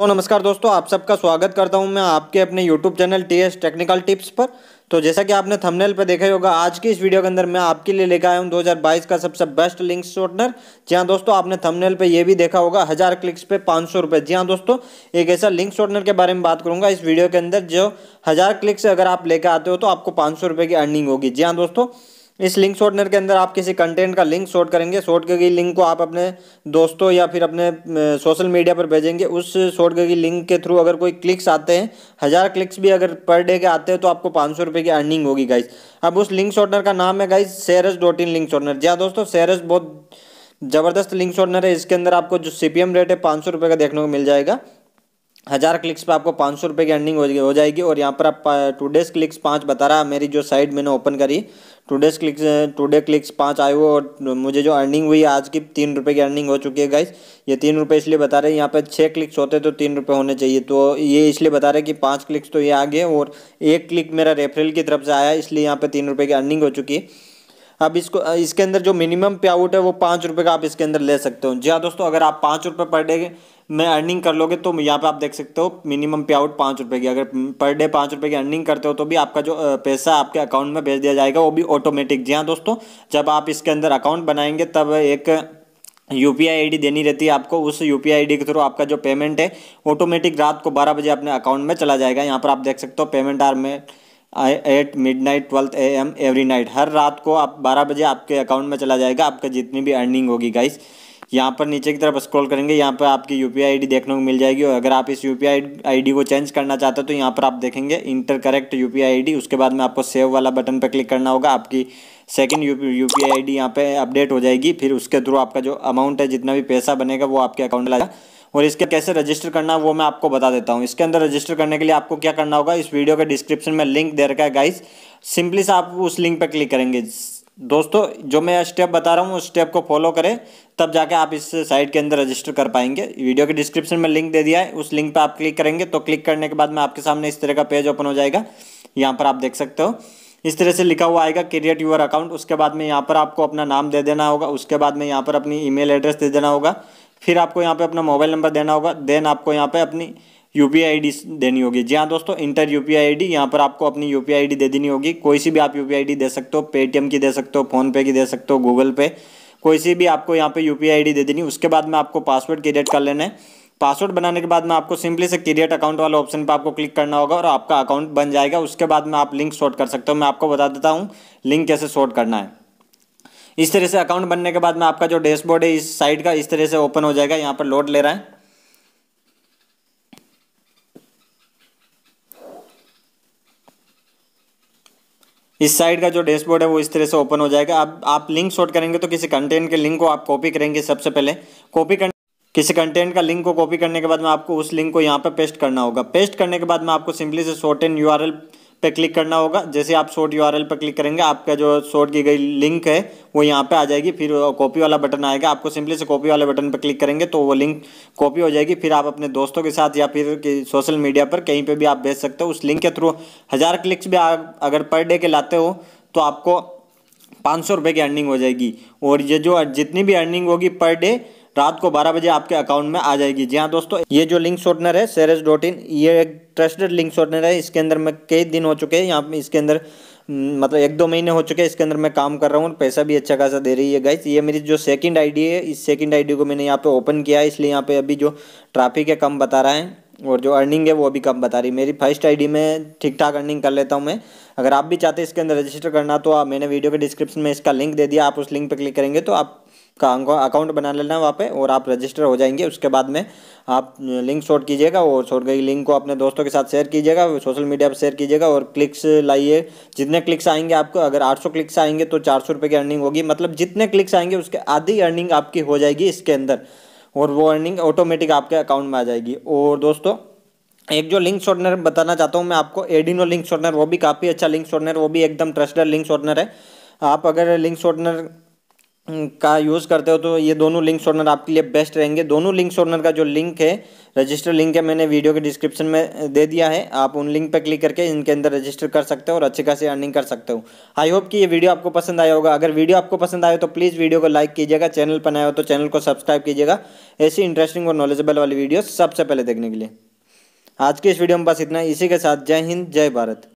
तो नमस्कार दोस्तों आप सबका स्वागत करता हूं मैं आपके अपने YouTube channel T S technical tips पर तो जैसा कि आपने थंबनेल पर देखा होगा आज की इस वीडियो के अंदर मैं आपके लिए लेकर आया हूं 2022 का सबसे सब बेस्ट लिंक शॉर्टनर जी हाँ दोस्तों आपने थंबनेल पे ये भी देखा होगा हज़ार क्लिक्स पे पाँच सौ रुपये जी हाँ दोस्तों एक ऐसा लिंक शॉर्टनर के बारे में बात करूंगा इस वीडियो के अंदर जो हज़ार क्लिक से अगर आप लेकर आते हो तो आपको पाँच सौ की अर्निंग होगी जी हाँ दोस्तों इस लिंक शॉर्टनर के अंदर आप किसी कंटेंट का लिंक शॉर्ट करेंगे शॉर्ट की लिंक को आप अपने दोस्तों या फिर अपने सोशल मीडिया पर भेजेंगे उस शॉर्ट की लिंक के थ्रू अगर कोई क्लिक्स आते हैं हज़ार क्लिक्स भी अगर पर डे के आते हैं तो आपको पाँच सौ रुपये की अर्निंग होगी गाइज अब उस लिंक शॉर्टनर का नाम है गाइज सेरस डॉट इन लिंक शॉर्टनर जी हाँ दोस्तों सेरस बहुत ज़बरदस्त लिंक शॉर्टनर है इसके अंदर आपको जो सी रेट है पाँच सौ रुपये का देखने को मिल जाएगा हज़ार क्लिक्स पे आपको पाँच सौ रुपये की अर्निंग हो जाएगी और यहाँ पर आप टू डेज क्लिक्स पाँच बता रहा मेरी जो साइट मैंने ओपन करी today's clicks today clicks पाँच आए हुए और मुझे जो अर्निंग हुई आज की तीन रुपये की अर्निंग हो चुकी है गाइस ये तीन रुपये इसलिए बता रहे हैं यहाँ पर छः क्लिक्स होते तो तीन रुपये होने चाहिए तो ये इसलिए बता रहे हैं कि पाँच क्लिक्स तो ये आ गए और एक क्लिक मेरा रेफरल की तरफ से आया इसलिए यहाँ पर तीन रुपये की अर्निंग हो चुकी है अब इसको इसके अंदर जो मिनिमम पे आउट है वो पाँच रुपये का आप इसके अंदर ले सकते हो जी हाँ दोस्तों अगर आप पाँच रुपये पर डे में अर्निंग कर लोगे तो यहाँ पे आप देख सकते हो मिनिमम पे आउट पाँच रुपये की अगर पर डे पाँच रुपये की अर्निंग करते हो तो भी आपका जो पैसा आपके अकाउंट में भेज दिया जाएगा वो भी ऑटोमेटिक जी हाँ दोस्तों जब आप इसके अंदर अकाउंट बनाएंगे तब एक यू पी आई आई देनी रहती है आपको उस यू पी आई आई के थ्रू आपका जो पेमेंट है ऑटोमेटिक रात को बारह बजे अपने अकाउंट में चला जाएगा यहाँ पर आप देख सकते हो पेमेंट आर में at midnight twelfth A M every night हर रात को आप बारह बजे आपके अकाउंट में चला जाएगा आपका जितनी भी अर्निंग होगी गाइस यहाँ पर नीचे की तरफ स्क्रॉल करेंगे यहाँ पर आपकी यू पी आई देखने को मिल जाएगी और अगर आप इस यू पी आई को चेंज करना चाहते हो तो यहाँ पर आप देखेंगे enter correct U P I उसके बाद में आपको सेव वाला बटन पर क्लिक करना होगा आपकी second U U P I D यहाँ पर अपडेट हो जाएगी फिर उसके थ्रू आपका जो अमाउंट है जितना भी पैसा बनेगा वो आपके अकाउंट में लगा और इसके कैसे रजिस्टर करना है वो मैं आपको बता देता हूँ इसके अंदर रजिस्टर करने के लिए आपको क्या करना होगा इस वीडियो के डिस्क्रिप्शन में लिंक दे रखा है गाइस सिंपली से आप उस लिंक पर क्लिक करेंगे दोस्तों जो मैं स्टेप बता रहा हूँ उस स्टेप को फॉलो करें तब जाके आप इस साइट के अंदर रजिस्टर कर पाएंगे वीडियो के डिस्क्रिप्शन में लिंक दे दिया है उस लिंक पर आप क्लिक करेंगे तो क्लिक करने के बाद में आपके सामने इस तरह का पेज ओपन हो जाएगा यहाँ पर आप देख सकते हो इस तरह से लिखा हुआ आएगा क्रिएट यूअर अकाउंट उसके बाद में यहाँ पर आपको अपना नाम दे देना होगा उसके बाद में यहाँ पर अपनी ईमेल एड्रेस दे देना होगा फिर आपको यहाँ पे अपना मोबाइल नंबर देना होगा देन आपको यहाँ पे अपनी यू पी आई देनी होगी जी हाँ दोस्तों enter U P I D यहाँ पर आपको अपनी यू पी आई डी दे देनी होगी कोई सी भी आप यू पी आई डी दे सकते हो पेटीएम की दे सकते हो फोनपे की दे सकते हो गूगल पे कोई सी भी आपको यहाँ पे यू पी आई डी दे देनी उसके बाद में आपको पासवर्ड क्रिएट कर लेना है पासवर्ड बनाने के बाद में आपको सिंपली से क्रिएट अकाउंट वाले ऑप्शन पर आपको क्लिक करना होगा और आपका अकाउंट बन जाएगा उसके बाद में आप लिंक शॉर्ट कर सकते हो मैं आपको बता देता हूँ लिंक कैसे शॉर्ट करना है इस तरह से अकाउंट बनने के बाद में आपका जो डैशबोर्ड है इस साइड का इस तरह से ओपन हो जाएगा यहाँ पर लोड ले रहा है इस साइड का जो डैशबोर्ड है वो इस तरह से ओपन हो जाएगा अब आप लिंक शॉर्ट करेंगे तो किसी कंटेंट के लिंक को आप कॉपी करेंगे सबसे पहले कॉपी कर किसी कंटेंट का लिंक को कॉपी करने के बाद में आपको उस लिंक को यहाँ पर पे पेस्ट करना होगा पेस्ट करने के बाद में आपको सिंपली से शॉर्ट एंड यू पे क्लिक करना होगा जैसे आप शॉर्ट यू पर क्लिक करेंगे आपका जो शॉर्ट की गई लिंक है वो यहाँ पे आ जाएगी फिर कॉपी वाला बटन आएगा आपको सिंपली से कॉपी वाले बटन पर क्लिक करेंगे तो वो लिंक कॉपी हो जाएगी फिर आप अपने दोस्तों के साथ या फिर सोशल मीडिया पर कहीं पर भी आप भेज सकते हो उस लिंक के थ्रू हज़ार क्लिक्स भी अगर पर डे के लाते हो तो आपको पाँच सौ रुपये की अर्निंग हो जाएगी और ये जो जितनी भी अर्निंग होगी पर डे रात को बारह बजे आपके अकाउंट में आ जाएगी जी हाँ दोस्तों ये जो लिंक शॉर्टनर है सेरेज डॉट इन ये एक ट्रस्टेड लिंक शॉर्टनर है इसके अंदर मैं कई दिन हो चुके हैं यहाँ इसके अंदर हम्म, मतलब एक दो महीने हो चुके हैं इसके अंदर मैं काम कर रहा हूँ पैसा भी अच्छा खासा दे रही है गाइस ये मेरी जो सेकंड आईडी है इस सेकंड आईडी को मैंने यहाँ पे ओपन किया है इसलिए यहाँ पे अभी जो ट्रैफिक है कम बता रहा है और जो अर्निंग है वो अभी कम बता रही मेरी फर्स्ट आईडी में ठीक ठाक अर्निंग कर लेता हूँ मैं अगर आप भी चाहते हैं इसके अंदर रजिस्टर करना तो आप मैंने वीडियो के डिस्क्रिप्शन में इसका लिंक दे दिया आप उस लिंक पर क्लिक करेंगे तो आप का अकाउंट बना लेना वहाँ पे और आप रजिस्टर हो जाएंगे उसके बाद में आप लिंक शॉर्ट कीजिएगा और शॉर्ट गई लिंक को अपने दोस्तों के साथ शेयर कीजिएगा सोशल मीडिया पर शेयर कीजिएगा और क्लिक्स लाइए जितने क्लिक्स आएंगे आपको अगर 800 क्लिक्स आएंगे तो चार सौ की अर्निंग होगी मतलब जितने क्लिक्स आएंगे उसके आधी अर्निंग आपकी हो जाएगी इसके अंदर और वो अर्निंग ऑटोमेटिक आपके अकाउंट में आ जाएगी और दोस्तों एक जो लिंक शॉर्टनर बताना चाहता हूँ मैं आपको एडिनो लिंक शॉर्टनर वो भी काफ़ी अच्छा लिंक शॉर्टनर वो भी एकदम ट्रस्टेड लिंक शॉर्टनर है आप अगर लिंक शॉर्टनर हम्म, का यूज़ करते हो तो ये दोनों लिंक शॉर्टनर आपके लिए बेस्ट रहेंगे दोनों लिंक शॉर्टनर का जो लिंक है रजिस्टर लिंक है मैंने वीडियो के डिस्क्रिप्शन में दे दिया है आप उन लिंक पर क्लिक करके इनके अंदर रजिस्टर कर सकते हो और अच्छी खासी अर्निंग कर सकते हो आई होप कि ये वीडियो आपको पसंद आया होगा अगर वीडियो आपको पसंद आए तो प्लीज़ वीडियो को लाइक कीजिएगा चैनल पर नया हो तो चैनल को सब्सक्राइब कीजिएगा ऐसी इंटरेस्टिंग और नॉलेजेबल वाली वीडियो सबसे पहले देखने के लिए आज के इस वीडियो में बस इतना इसी के साथ जय हिंद जय भारत